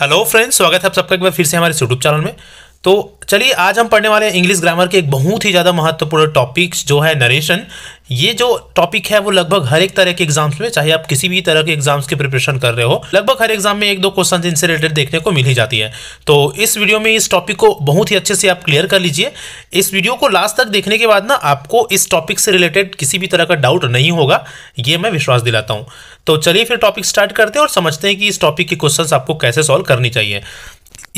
Hello friends स्वागत है आप सबका एक बार फिर से हमारे यूट्यूब चैनल में तो चलिए आज हम पढ़ने वाले इंग्लिश ग्रामर के एक बहुत ही ज़्यादा महत्वपूर्ण टॉपिक्स जो है नरेशन ये जो टॉपिक है वो लगभग हर एक तरह के एग्जाम्स में चाहे आप किसी भी तरह के एग्जाम्स की प्रिपरेशन कर रहे हो लगभग हर एग्जाम में एक दो क्वेश्चन इनसे रिलेटेड देखने को मिल ही जाती है तो इस वीडियो में इस टॉपिक को बहुत ही अच्छे से आप क्लियर कर लीजिए इस वीडियो को लास्ट तक देखने के बाद ना आपको इस टॉपिक से रिलेटेड किसी भी तरह का डाउट नहीं होगा ये मैं विश्वास दिलाता हूँ तो चलिए फिर टॉपिक स्टार्ट करते हैं और समझते हैं कि इस टॉपिक के क्वेश्चन आपको कैसे सॉल्व करनी चाहिए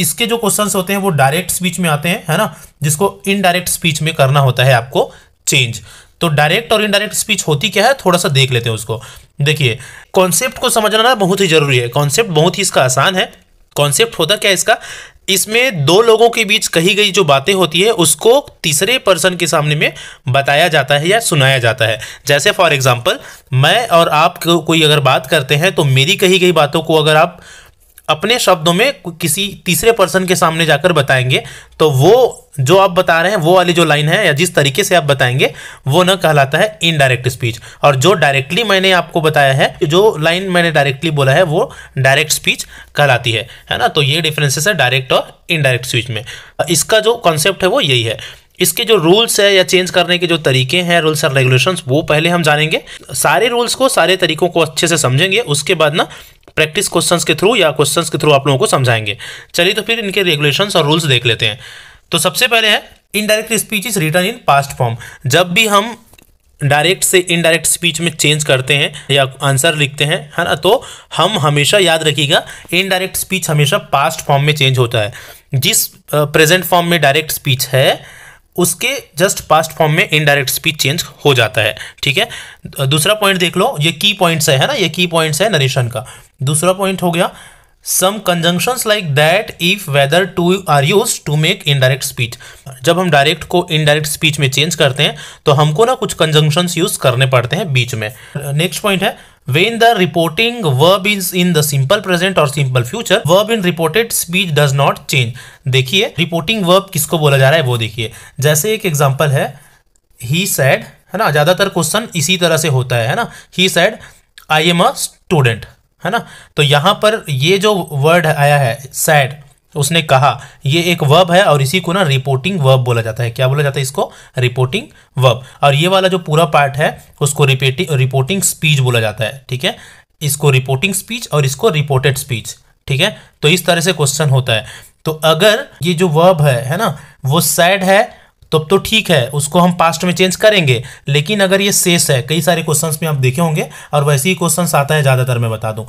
इसके जो क्वेश्चंस होते हैं वो डायरेक्ट स्पीच में आते हैं है ना जिसको इनडायरेक्ट स्पीच में करना होता है आपको चेंज तो डायरेक्ट और इनडायरेक्ट स्पीच होती क्या है थोड़ा सा देख लेते हैं उसको देखिए कॉन्सेप्ट को समझना ना बहुत ही जरूरी है कॉन्सेप्ट बहुत ही इसका आसान है कॉन्सेप्ट होता क्या है इसका इसमें दो लोगों के बीच कही गई जो बातें होती है उसको तीसरे पर्सन के सामने में बताया जाता है या सुनाया जाता है जैसे फॉर एग्जाम्पल मैं और आप को, कोई अगर बात करते हैं तो मेरी कही गई बातों को अगर आप अपने शब्दों में किसी तीसरे पर्सन के सामने जाकर बताएंगे तो वो जो आप बता रहे हैं वो वाली जो लाइन है या जिस तरीके से आप बताएंगे वो ना कहलाता है इनडायरेक्ट स्पीच और जो डायरेक्टली मैंने आपको बताया है जो लाइन मैंने डायरेक्टली बोला है वो डायरेक्ट स्पीच कहलाती है है ना तो ये डिफरेंसेस है डायरेक्ट और इनडायरेक्ट स्पीच में इसका जो कॉन्सेप्ट है वो यही है इसके जो रूल्स है या चेंज करने के जो तरीके हैं रूल्स और रेगुलेशंस वो पहले हम जानेंगे सारे रूल्स को सारे तरीकों को अच्छे से समझेंगे उसके बाद ना प्रैक्टिस क्वेश्चंस के थ्रू या क्वेश्चंस के थ्रू आप लोगों को समझाएंगे चलिए तो फिर इनके रेगुलेशंस और रूल्स देख लेते हैं तो सबसे पहले है indirect speech is written in past form जब भी हम डायरेक्ट से इनडायरेक्ट स्पीच में चेंज करते हैं या आंसर लिखते हैं है ना तो हम हमेशा याद रखिएगा इनडायरेक्ट स्पीच हमेशा पास्ट फॉर्म में चेंज होता है जिस प्रेजेंट फॉर्म में डायरेक्ट स्पीच है उसके जस्ट पास्ट फॉर्म में इनडायरेक्ट स्पीच चेंज हो जाता है ठीक है दूसरा पॉइंट देख लो ये की पॉइंट्स है ना ये की पॉइंट्स है नरेशन का दूसरा पॉइंट हो गया some conjunctions like that if whether to are use to make indirect speech जब हम डायरेक्ट को इनडायरेक्ट स्पीच में चेंज करते हैं तो हमको ना कुछ कंजंक्शंस यूज करने पड़ते हैं बीच में नेक्स्ट पॉइंट है When the reporting verb is in the simple present or simple future, verb in reported speech does not change. देखिए reporting verb किसको बोला जा रहा है वो देखिए जैसे एक example है he said है ना ज़्यादातर question इसी तरह से होता है है ना he said I am a student है ना तो यहाँ पर ये जो word आया है said उसने कहा ये एक वर्ब है और इसी को ना रिपोर्टिंग वर्ब बोला जाता है क्या बोला जाता है इसको रिपोर्टिंग वर्ब और ये वाला जो पूरा पार्ट है उसको रिपोर्टिंग रिपोर्टिंग स्पीच बोला जाता है ठीक है इसको रिपोर्टिंग स्पीच और इसको रिपोर्टेड स्पीच ठीक है तो इस तरह से क्वेश्चन होता है तो अगर ये जो वर्ब है है ना वो सैड है तब तो ठीक है उसको हम पास्ट में चेंज करेंगे लेकिन अगर ये सेस है कई सारे क्वेश्चंस में आप देखे होंगे और वैसे ही क्वेश्चंस आता है ज़्यादातर मैं बता दूं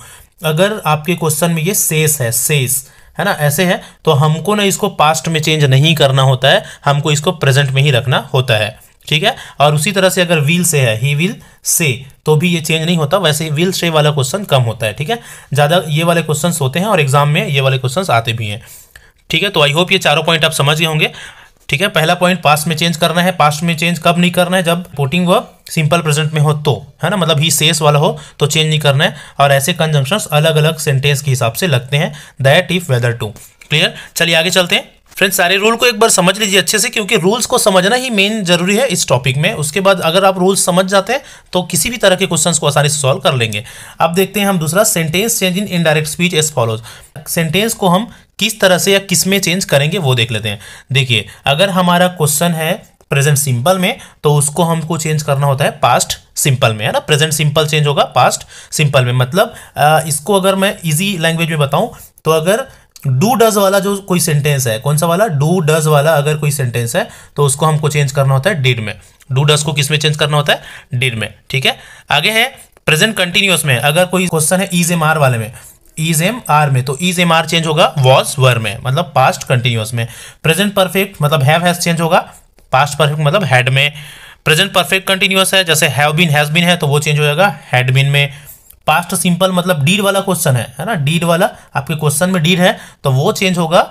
अगर आपके क्वेश्चन में ये सेस है सेस है ना ऐसे है तो हमको ना इसको पास्ट में चेंज नहीं करना होता है हमको इसको प्रेजेंट में ही रखना होता है ठीक है और उसी तरह से अगर विल से है ही विल से तो भी ये चेंज नहीं होता वैसे ही विल से वाला क्वेश्चन कम होता है ठीक है ज़्यादा ये वाले क्वेश्चन होते हैं और एग्जाम में ये वाले क्वेश्चन आते भी हैं ठीक है तो आई होप ये चारों पॉइंट आप समझ गए होंगे ठीक है पहला पॉइंट पास्ट में चेंज करना है पास्ट में चेंज कब नहीं करना है जब पोटिंग वर्ब सिंपल प्रेजेंट में हो तो है ना मतलब ही सेस वाला हो तो चेंज नहीं करना है और ऐसे कंजम्पन्स अलग अलग सेंटेंस के हिसाब से लगते हैं that if whether to clear चलिए आगे चलते हैं फ्रेंड्स सारे रूल को एक बार समझ लीजिए अच्छे से क्योंकि रूल्स को समझना ही मेन जरूरी है इस टॉपिक में उसके बाद अगर आप रूल्स समझ जाते हैं तो किसी भी तरह के क्वेश्चंस को आसानी से सॉल्व कर लेंगे अब देखते हैं हम दूसरा sentence change in indirect speech as follows sentence को हम किस तरह से या किस में चेंज करेंगे वो देख लेते हैं देखिए अगर हमारा क्वेश्चन है प्रेजेंट सिंपल में तो उसको हमको चेंज करना होता है पास्ट सिंपल में है ना प्रेजेंट सिंपल चेंज होगा पास्ट सिंपल में मतलब आ, इसको अगर मैं इजी लैंग्वेज में बताऊं तो अगर डू डज वाला जो कोई सेंटेंस है कौन सा वाला डू डज वाला अगर कोई सेंटेंस है तो उसको हमको चेंज करना होता है डिड में डू डज को किस में चेंज करना होता है डिड में ठीक है आगे है प्रेजेंट कंटिन्यूस में अगर कोई क्वेश्चन है इज एम आर वाले में इज एम आर में तो इज एम आर चेंज होगा वॉज वर में मतलब पास्ट कंटिन्यूस में प्रेजेंट परफेक्ट मतलब हैव हैज चेंज होगा पास्ट परफेक्ट मतलब हैड में प्रेजेंट परफेक्ट कंटिन्यूस है जैसे हैव बीन हैज बीन है तो वो चेंज हो जाएगा हैड बीन में पास्ट सिंपल मतलब डीड वाला क्वेश्चन है है ना डीड वाला आपके क्वेश्चन में डीड है तो वो चेंज होगा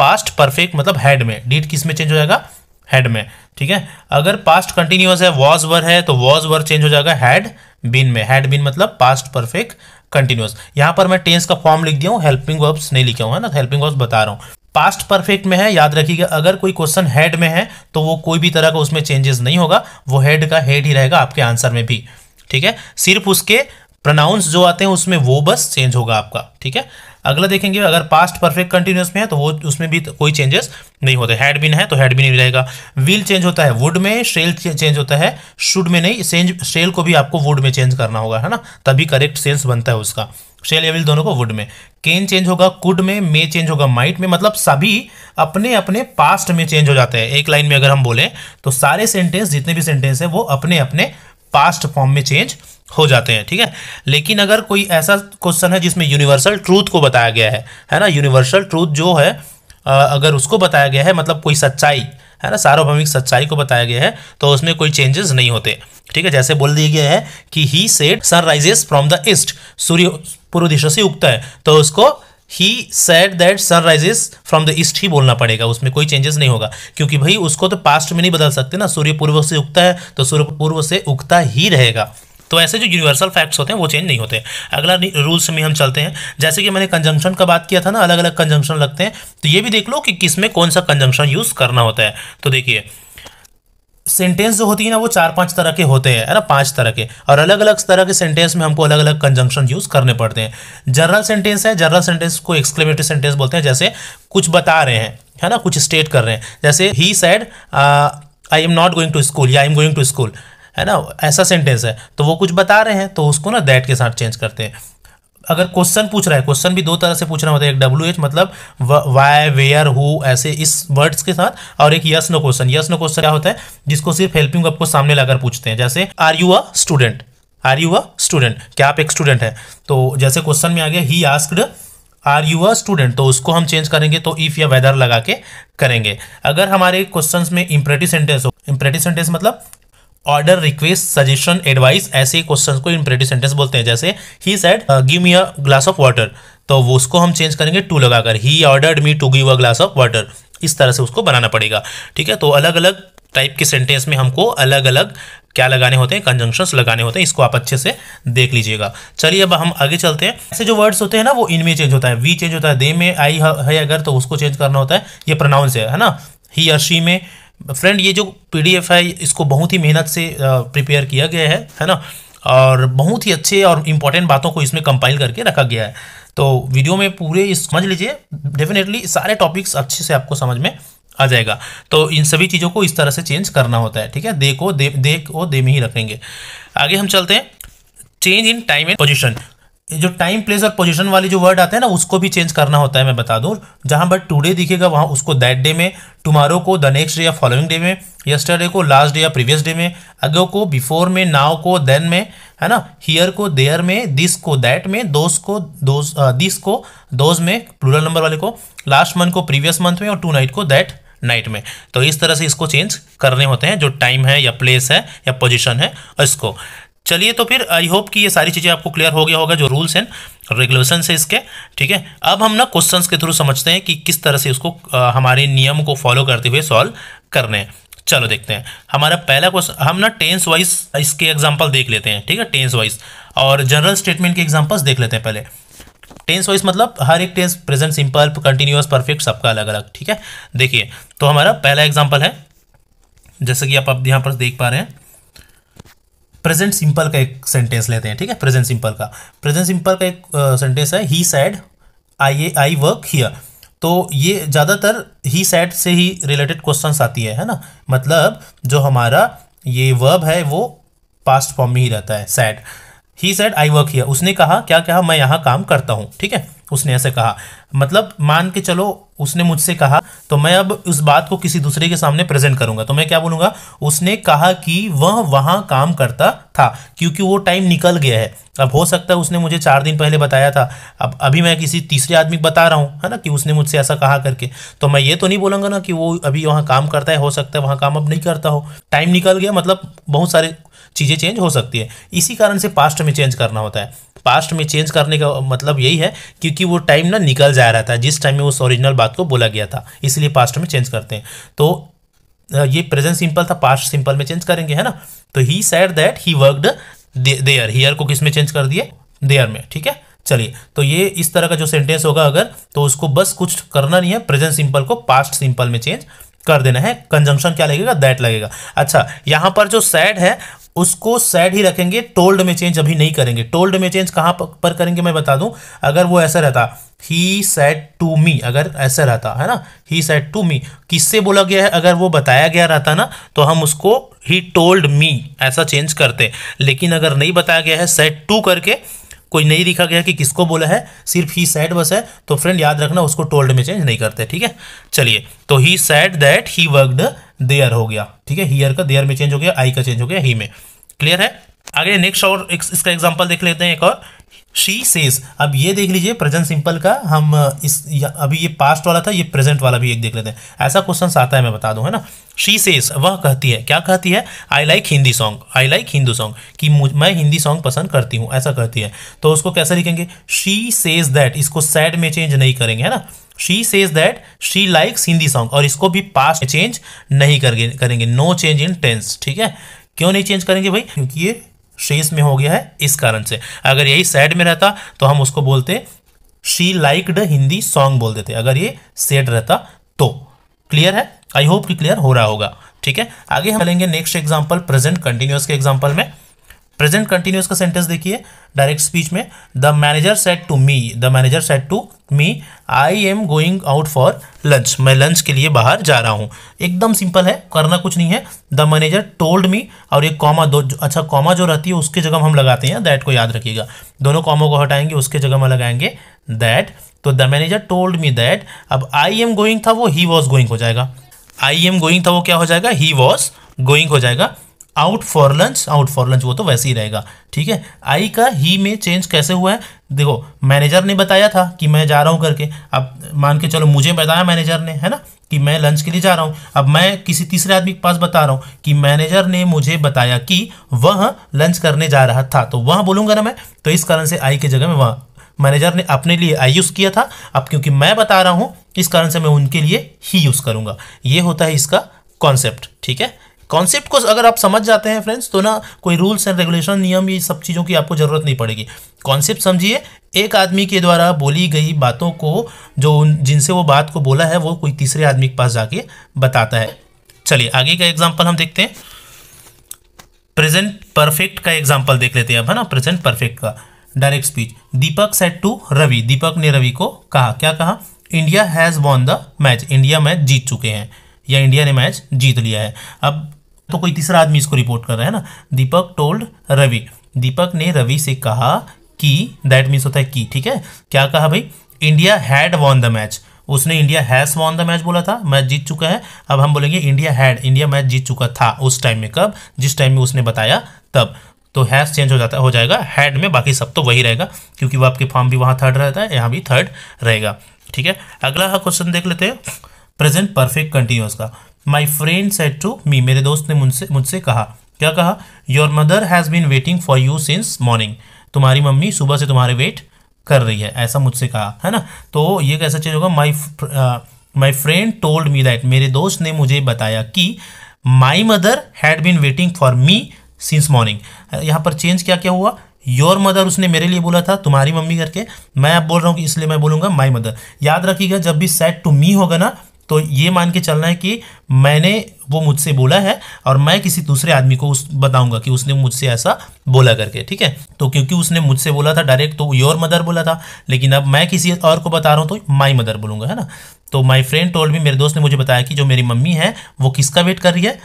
पास्ट परफेक्ट मतलब हैड में डीड किस में चेंज हो जाएगा हैड में ठीक है अगर पास्ट कंटिन्यूस है वॉज वर है तो वॉज वर चेंज हो जाएगा हैड बिन में हैड बिन मतलब पास्ट परफेक्ट कंटिन्यूस यहां पर मैं टेंस का फॉर्म लिख दिया हूँ हेल्पिंग वर्ब्स नहीं लिखे हुए हैं ना हेल्पिंग वर्ब्स बता रहा हूं पास्ट परफेक्ट में है याद रखिएगा अगर कोई क्वेश्चन हेड में है तो वो कोई भी तरह का उसमें चेंजेस नहीं होगा वो हेड का हेड ही रहेगा आपके आंसर में भी ठीक है सिर्फ उसके प्रोनाउंस जो आते हैं उसमें वो बस चेंज होगा आपका ठीक है अगला देखेंगे अगर पास्ट परफेक्ट कंटिन्यूस में है तो वो उसमें भी तो कोई चेंजेस नहीं होते हैड बिन है तो हैड बिन ही रहेगा व्हील चेंज होता है वुड में शेल चेंज होता है शुड में नहीं सेंज शेल को भी आपको वुड में चेंज करना होगा है ना तभी करेक्ट सेंस बनता है उसका शेल या विल दोनों को वुड में केन चेंज होगा कुड में मे चेंज होगा माइट में मतलब सभी अपने अपने पास्ट में चेंज हो जाते हैं एक लाइन में अगर हम बोले तो सारे सेंटेंस जितने भी सेंटेंस है वो अपने अपने पास्ट फॉर्म में चेंज हो जाते हैं ठीक है लेकिन अगर कोई ऐसा क्वेश्चन है जिसमें यूनिवर्सल ट्रूथ को बताया गया है है ना यूनिवर्सल ट्रूथ जो है अगर उसको बताया गया है मतलब कोई सच्चाई है ना सार्वभौमिक सच्चाई को बताया गया है तो उसमें कोई चेंजेस नहीं होते ठीक है जैसे बोल दिया गया है कि he said sun rises from the east सूर्य पूर्व दिशा से उगता है तो उसको he said that sun rises from the east ही बोलना पड़ेगा उसमें कोई चेंजेस नहीं होगा क्योंकि भाई उसको तो पास्ट में नहीं बदल सकते ना सूर्य पूर्व से उगता है तो सूर्य पूर्व से उगता ही रहेगा तो ऐसे जो यूनिवर्सल फैक्ट्स होते हैं वो चेंज नहीं होते अगला रूल्स में हम चलते हैं जैसे कि मैंने कंजंक्शन का बात किया था ना अलग अलग कंजंक्शन लगते हैं तो ये भी देख लो कि किस में कौन सा कंजंक्शन यूज़ करना होता है तो देखिए सेंटेंस जो होती है ना वो चार पांच तरह के होते हैं है ना पांच तरह के और अलग अलग तरह के सेंटेंस में हमको अलग अलग कंजंक्शन यूज़ करने पड़ते हैं जनरल सेंटेंस है जनरल सेंटेंस को एक्सक्लेमेटरी सेंटेंस बोलते हैं जैसे कुछ बता रहे हैं है ना कुछ स्टेट कर रहे हैं जैसे he said I am not going to school या I am going to school है ना ऐसा सेंटेंस है तो वो कुछ बता रहे हैं तो उसको ना दैट के साथ चेंज करते हैं अगर क्वेश्चन पूछ रहा है क्वेश्चन भी दो तरह से पूछना होता है एक डब्ल्यू एच मतलब वाई वेयर हु ऐसे इस वर्ड्स के साथ और एक yes no question yes no question क्या होता है जिसको सिर्फ हेल्पिंग आपको सामने लाकर पूछते हैं जैसे are you a student are you a student क्या आप एक स्टूडेंट है तो जैसे क्वेश्चन में आ गया he asked are you a student तो उसको हम चेंज करेंगे तो इफ या वेदर लगा के करेंगे अगर हमारे क्वेश्चन में इम्प्रेटिव सेंटेंस हो इम्प्रेटिव सेंटेंस मतलब ऑर्डर रिक्वेस्ट सजेशन एडवाइस ऐसे क्वेश्चन को इम्परेटिव सेंटेंस बोलते हैं जैसे he said give me a glass of water तो वो उसको हम चेंज करेंगे टू लगाकर he ordered me to give a glass of water इस तरह से उसको बनाना पड़ेगा ठीक है तो अलग अलग टाइप के सेंटेंस में हमको अलग अलग क्या लगाने होते हैं कंजंक्शंस लगाने होते हैं इसको आप अच्छे से देख लीजिएगा चलिए अब हम आगे चलते हैं ऐसे जो वर्ड्स होते हैं ना वो इनमें चेंज होता है वी चेंज होता है दे में आई है अगर तो उसको चेंज करना होता है ये प्रोनाउंस है ना ही अर्शी में फ्रेंड ये जो पीडीएफ है इसको बहुत ही मेहनत से प्रिपेयर किया गया है है ना और बहुत ही अच्छे और इम्पॉर्टेंट बातों को इसमें कंपाइल करके रखा गया है तो वीडियो में पूरे समझ लीजिए डेफिनेटली सारे टॉपिक्स अच्छे से आपको समझ में आ जाएगा तो इन सभी चीज़ों को इस तरह से चेंज करना होता है ठीक है देखो दे देख को दे में ही रखेंगे आगे हम चलते हैं change in time and position जो टाइम प्लेस और पोजीशन वाले जो वर्ड आते हैं ना उसको भी चेंज करना होता है मैं बता दूँ जहाँ बट टुडे दिखेगा वहाँ उसको दैट डे में टुमारो को द नेक्स्ट डे या फॉलोइंग डे में यस्टरडे को लास्ट डे या प्रीवियस डे में अगो को बिफोर में नाव को देन में है ना हियर को देयर में दिस को दैट में दोस को दोस दिस uh, को दोज में प्लूरल नंबर वाले को लास्ट मंथ को प्रीवियस मंथ में और टू नाइट को दैट नाइट में तो इस तरह से इसको चेंज करने होते हैं जो टाइम है या प्लेस है या पोजिशन है इसको चलिए तो फिर आई होप कि ये सारी चीज़ें आपको क्लियर हो गया होगा जो रूल्स एंड रेगुलेशन है इसके ठीक है अब हम ना क्वेश्चंस के थ्रू समझते हैं कि किस तरह से उसको हमारे नियम को फॉलो करते हुए सॉल्व करने चलो देखते हैं हमारा पहला क्वेश्चन हम ना टेंस वाइज इसके एग्जाम्पल देख लेते हैं ठीक है टेंस वाइज और जनरल स्टेटमेंट के एग्जाम्पल्स देख लेते हैं पहले टेंस वाइज मतलब हर एक tense present simple continuous perfect सबका अलग अलग ठीक है देखिए तो हमारा पहला एग्जाम्पल है जैसे कि आप अब यहाँ पर देख पा रहे हैं प्रेजेंट सिंपल का एक सेंटेंस लेते हैं ठीक है प्रेजेंट सिंपल का प्रेजेंट सिंपल का एक सेंटेंस है he said I I work here तो ये ज़्यादातर ही सैड से ही रिलेटेड क्वेश्चन आती है है ना मतलब जो हमारा ये वर्ब है वो पास्ट फॉर्म में ही रहता है said he said I work here उसने कहा क्या कहा मैं यहाँ काम करता हूँ ठीक है उसने ऐसे कहा मतलब मान के चलो उसने मुझसे कहा तो मैं अब उस बात को किसी दूसरे के सामने प्रेजेंट करूंगा तो मैं क्या बोलूंगा उसने कहा कि वह वहां काम करता था क्योंकि वो टाइम निकल गया है अब हो सकता है उसने मुझे चार दिन पहले बताया था अब अभी मैं किसी तीसरे आदमी को बता रहा हूँ है ना कि उसने मुझसे ऐसा कहा करके तो मैं ये तो नहीं बोलूंगा ना कि वो अभी वहाँ काम करता है हो सकता है वहाँ काम अब नहीं करता हो टाइम निकल गया मतलब बहुत सारे चीज़ें चेंज हो सकती है इसी कारण से पास्ट में चेंज करना होता है पास्ट में चेंज करने का मतलब यही है क्योंकि वो टाइम ना निकल जा रहा था जिस टाइम में उस ओरिजिनल बात को बोला गया था इसलिए पास्ट में चेंज करते हैं तो ये प्रेजेंट सिंपल था पास्ट सिंपल में चेंज करेंगे है ना तो he said that he worked there here को किस में चेंज कर दिए देयर में ठीक है चलिए तो ये इस तरह का जो सेंटेंस होगा अगर तो उसको बस कुछ करना नहीं है प्रेजेंट सिंपल को पास्ट सिंपल में चेंज कर देना है कंजम्पशन क्या लगेगा दैट लगेगा अच्छा यहाँ पर जो सैड है उसको सैड ही रखेंगे टोल्ड में चेंज अभी नहीं करेंगे टोल्ड में चेंज कहां पर करेंगे मैं बता दूं अगर वो ऐसा रहता ही सेट टू मी अगर ऐसा रहता है ना ही सेट टू मी किससे बोला गया है अगर वो बताया गया रहता ना तो हम उसको ही टोल्ड मी ऐसा चेंज करते लेकिन अगर नहीं बताया गया है सेट टू करके कोई नहीं लिखा गया कि किसको बोला है सिर्फ ही सैड बस है तो फ्रेंड याद रखना उसको टोल्ड में चेंज नहीं करते ठीक है चलिए तो he said that he worked there हो गया ठीक है हीयर का देयर में चेंज हो गया आई का चेंज हो गया ही में क्लियर है आगे नेक्स्ट और एक, इसका एग्जाम्पल देख लेते हैं एक और शी सेज अब ये देख लीजिए प्रेजेंट सिंपल का हम इस अभी ये पास्ट वाला था ये प्रेजेंट वाला भी एक देख लेते हैं ऐसा क्वेश्चन आता है मैं बता दूं है ना शी सेज वह कहती है क्या कहती है I like Hindi song I like Hindu song कि मैं हिंदी सॉन्ग पसंद करती हूँ ऐसा कहती है तो उसको कैसे लिखेंगे शी सेज दैट इसको सैड में चेंज नहीं करेंगे है ना she says that she likes Hindi song और इसको भी पास्ट चेंज नहीं करेंगे करेंगे नो चेंज इन टेंस ठीक है क्यों नहीं चेंज करेंगे भाई क्योंकि ये शेष में हो गया है इस कारण से अगर यही सैड में रहता तो हम उसको बोलते शी लाइकड हिंदी सॉन्ग बोल देते अगर ये सेड रहता तो क्लियर है आई होप कि क्लियर हो रहा होगा ठीक है आगे हम लेंगे नेक्स्ट एग्जाम्पल प्रेजेंट कंटिन्यूस के एग्जाम्पल में प्रेजेंट कंटिन्यूस का सेंटेंस देखिए डायरेक्ट स्पीच में the manager said to me the manager said to me I am going out for lunch मैं लंच के लिए बाहर जा रहा हूँ एकदम सिंपल है करना कुछ नहीं है द मैनेजर टोल्ड मी और ये कॉमा दो अच्छा कॉमा जो रहती है उसके जगह हम लगाते हैं दैट को याद रखिएगा दोनों कॉमों को हटाएंगे उसके जगह में लगाएंगे दैट तो the manager told me that अब आई एम गोइंग था वो ही वॉज गोइंग हो जाएगा आई एम गोइंग था वो क्या हो जाएगा ही वॉज गोइंग हो जाएगा out for lunch out for lunch वो तो वैसे ही रहेगा ठीक है आई का ही में चेंज कैसे हुआ है देखो मैनेजर ने बताया था कि मैं जा रहा हूँ करके अब मान के चलो मुझे बताया मैनेजर ने है ना कि मैं लंच के लिए जा रहा हूँ अब मैं किसी तीसरे आदमी के पास बता रहा हूँ कि मैनेजर ने मुझे बताया कि वह लंच करने जा रहा था तो वह बोलूँगा ना मैं तो इस कारण से आई की जगह में वह मैनेजर ने अपने लिए आई यूज़ किया था अब क्योंकि मैं बता रहा हूँ इस कारण से मैं उनके लिए ही यूज़ करूँगा ये होता है इसका कॉन्सेप्ट ठीक है कॉन्सेप्ट को अगर आप समझ जाते हैं फ्रेंड्स तो ना कोई रूल्स एंड रेगुलेशन नियम ये सब चीज़ों की आपको ज़रूरत नहीं पड़ेगी कॉन्सेप्ट समझिए एक आदमी के द्वारा बोली गई बातों को जो जिनसे वो बात को बोला है वो कोई तीसरे आदमी के पास जाके बताता है चलिए आगे का एग्जाम्पल हम देखते हैं प्रेजेंट परफेक्ट का एग्जाम्पल देख लेते हैं अब है ना प्रेजेंट परफेक्ट का direct speech Deepak said to Ravi Deepak ने रवि को कहा क्या कहा India has won the match India match जीत चुके हैं या इंडिया ने मैच जीत लिया है अब तो कोई तीसरा आदमी इसको रिपोर्ट कर रहा है ना दीपक टोल्ड रवि दीपक ने रवि से कहा कि दैट मीन्स होता है की ठीक है क्या कहा भाई India had won the match उसने India has won the match बोला था मैच जीत चुका है अब हम बोलेंगे इंडिया हैड इंडिया मैच जीत चुका था उस टाइम में कब जिस टाइम में उसने बताया तब तो हैज चेंज हो जाता हो जाएगा हैड में बाकी सब तो वही रहेगा क्योंकि वो आपके फॉर्म भी वहाँ थर्ड रहता है यहाँ भी थर्ड रहेगा ठीक है अगला क्वेश्चन देख लेते हैं प्रेजेंट परफेक्ट कंटिन्यूस का my friend said to me मेरे दोस्त ने मुझसे मुझसे कहा क्या कहा your mother has been waiting for you since morning तुम्हारी मम्मी सुबह से तुम्हारे वेट कर रही है ऐसा मुझसे कहा है ना तो ये कैसा चीज़ होगा my my friend told me that मेरे दोस्त ने मुझे बताया कि my mother had been waiting for me since morning यहाँ पर चेंज क्या क्या हुआ योर मदर उसने मेरे लिए बोला था तुम्हारी मम्मी करके मैं अब बोल रहा हूँ कि इसलिए मैं बोलूँगा माई मदर याद रखिएगा जब भी सेट टू मी होगा ना तो ये मान के चलना है कि मैंने वो मुझसे बोला है और मैं किसी दूसरे आदमी को उस बताऊंगा कि उसने मुझसे ऐसा बोला करके ठीक है तो क्योंकि उसने मुझसे बोला था डायरेक्ट तो योर मदर बोला था लेकिन अब मैं किसी और को बता रहा हूँ तो माई मदर बोलूँगा है ना तो माई फ्रेंड टोल्ड भी मेरे दोस्त ने मुझे बताया कि जो मेरी मम्मी है वो किसका वेट कर रही है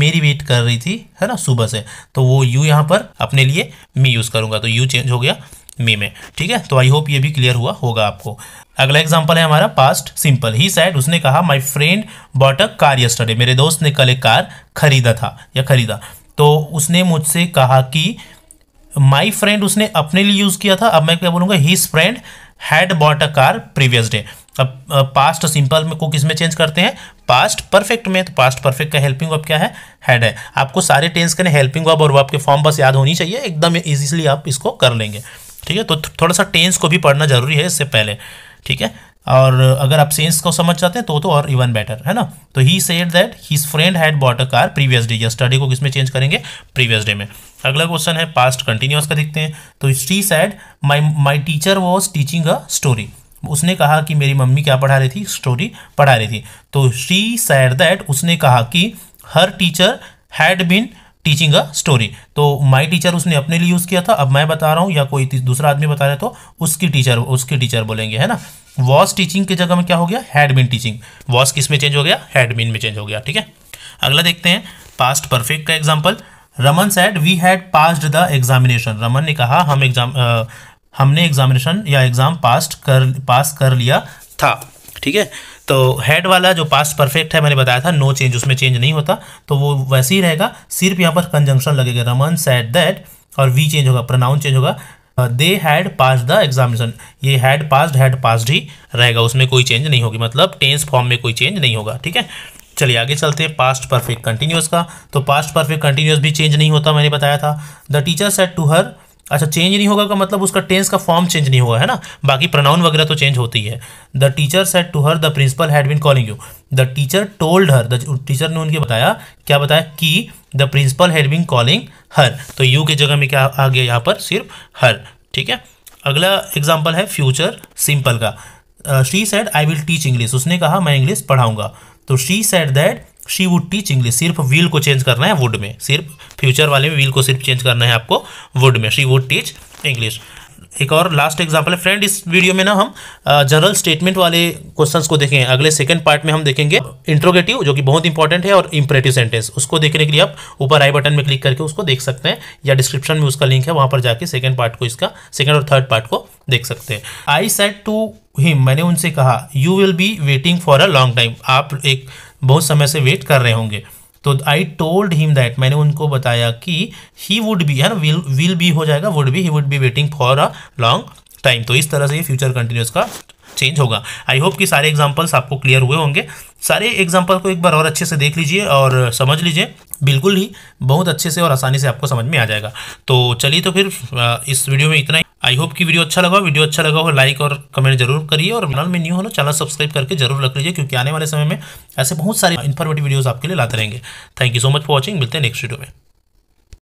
मेरी वेट कर रही थी है ना सुबह से तो वो यू यहाँ पर अपने लिए मी यूज़ करूँगा तो यू चेंज हो गया मे में ठीक है तो आई होप ये भी क्लियर हुआ होगा आपको अगला एग्जांपल है हमारा पास्ट सिंपल ही सैड उसने कहा my friend bought a car yesterday मेरे दोस्त ने कल एक कार खरीदा था या खरीदा तो उसने मुझसे कहा कि माय फ्रेंड उसने अपने लिए यूज़ किया था अब मैं क्या बोलूंगा his friend had bought a car previous day अब पास्ट सिंपल में को किस में चेंज करते हैं पास्ट परफेक्ट में तो पास्ट परफेक्ट का हेल्पिंग वर्ब क्या है हेड है आपको सारे टेंस करने हेल्पिंग वर्ब और वो आपके फॉर्म बस याद होनी चाहिए एकदम इजीली आप इसको कर लेंगे ठीक है तो थोड़ा सा टेंस को भी पढ़ना जरूरी है इससे पहले ठीक है और अगर आप सेंस को समझ जाते हैं तो तो और इवन बेटर है ना तो he said that his friend had bought a car previous day study को किसमें चेंज करेंगे प्रीवियस डे में अगला क्वेश्चन है पास्ट कंटिन्यूस का देखते हैं तो she said my my teacher was teaching a story उसने कहा कि मेरी मम्मी क्या पढ़ा रही थी स्टोरी पढ़ा रही थी तो शी सैड दैट उसने कहा कि her teacher had been teaching a story तो माई टीचर उसने अपने लिए यूज़ किया था अब मैं बता रहा हूँ या कोई दूसरा आदमी बता रहे तो उसकी टीचर उसकी टीचर बोलेंगे है ना वॉस टीचिंग की जगह में क्या हो गया हैडमिन टीचिंग वॉस किस में चेंज हो गया हैडमिन में चेंज हो गया ठीक है अगला देखते हैं पास्ट परफेक्ट का example Raman said we had passed the examination Raman ने कहा हम एग्जाम हमने एग्जामिनेशन या एग्ज़ाम पास कर पास कर लिया था ठीक है तो हेड वाला जो पास्ट परफेक्ट है मैंने बताया था नो चेंज उसमें चेंज नहीं होता तो वो वैसे ही रहेगा सिर्फ यहाँ पर कंजंक्शन लगेगा रमन सेट दैट और वी चेंज होगा प्रोनाउन चेंज होगा they had passed the examination ये हैड पास्ड हैड पास्ड ही रहेगा उसमें कोई चेंज नहीं होगी मतलब टेंस फॉर्म में कोई चेंज नहीं होगा ठीक है चलिए आगे चलते हैं पास्ट परफेक्ट कंटिन्यूस का तो पास्ट परफेक्ट कंटिन्यूस भी चेंज नहीं होता मैंने बताया था the teacher said to her अच्छा चेंज नहीं होगा का मतलब उसका टेंस का फॉर्म चेंज नहीं होगा है ना बाकी प्रोनाउन वगैरह तो चेंज होती है the teacher said to her the principal had been calling you the teacher told her the teacher ने उनके बताया क्या बताया कि the principal had been calling her तो यू के जगह में क्या आ गया यहाँ पर सिर्फ हर ठीक है अगला एग्जाम्पल है फ्यूचर सिंपल का she said I will teach English उसने कहा मैं इंग्लिश पढ़ाऊंगा तो she said that she would teach English सिर्फ व्हील को चेंज करना है वुड में सिर्फ फ्यूचर वाले में व्हील को सिर्फ चेंज करना है आपको वुड में शी वुड टीच इंग्लिश एक और लास्ट एग्जांपल है फ्रेंड इस वीडियो में ना हम जनरल स्टेटमेंट वाले क्वेश्चंस को देखें अगले सेकंड पार्ट में हम देखेंगे इंट्रोगेटिव जो कि बहुत इंपॉर्टेंट है और इम्परेटिव सेंटेंस उसको देखने के लिए आप ऊपर आई बटन में क्लिक करके उसको देख सकते हैं या डिस्क्रिप्शन में उसका लिंक है वहां पर जाके सेकेंड पार्ट को इसका सेकेंड और थर्ड पार्ट को देख सकते हैं आई सेट टू हिम मैंने उनसे कहा you will be waiting for a long time आप एक बहुत समय से वेट कर रहे होंगे तो आई टोल्ड हिम दैट मैंने उनको बताया कि ही वुड बी है ना विल विल बी हो जाएगा would be he would be waiting for a long time तो इस तरह से ये फ्यूचर कंटिन्यूस का चेंज होगा आई होप कि सारे एग्जाम्पल्स आपको क्लियर हुए होंगे सारे एग्जाम्पल को एक बार और अच्छे से देख लीजिए और समझ लीजिए बिल्कुल ही बहुत अच्छे से और आसानी से आपको समझ में आ जाएगा तो चलिए तो फिर इस वीडियो में इतना ही आई होप कि वीडियो अच्छा लगा वीडियो अच्छा लगा हो लाइक और कमेंट जरूर करिए और चैनल में न्यू हो ना चैनल सब्सक्राइब करके जरूर रख लीजिए क्योंकि आने वाले समय में ऐसे बहुत सारे इन्फॉर्मेटिव वीडियोज आपके लिए लाते रहेंगे thank you so much for watching मिलते हैं नेक्स्ट वीडियो में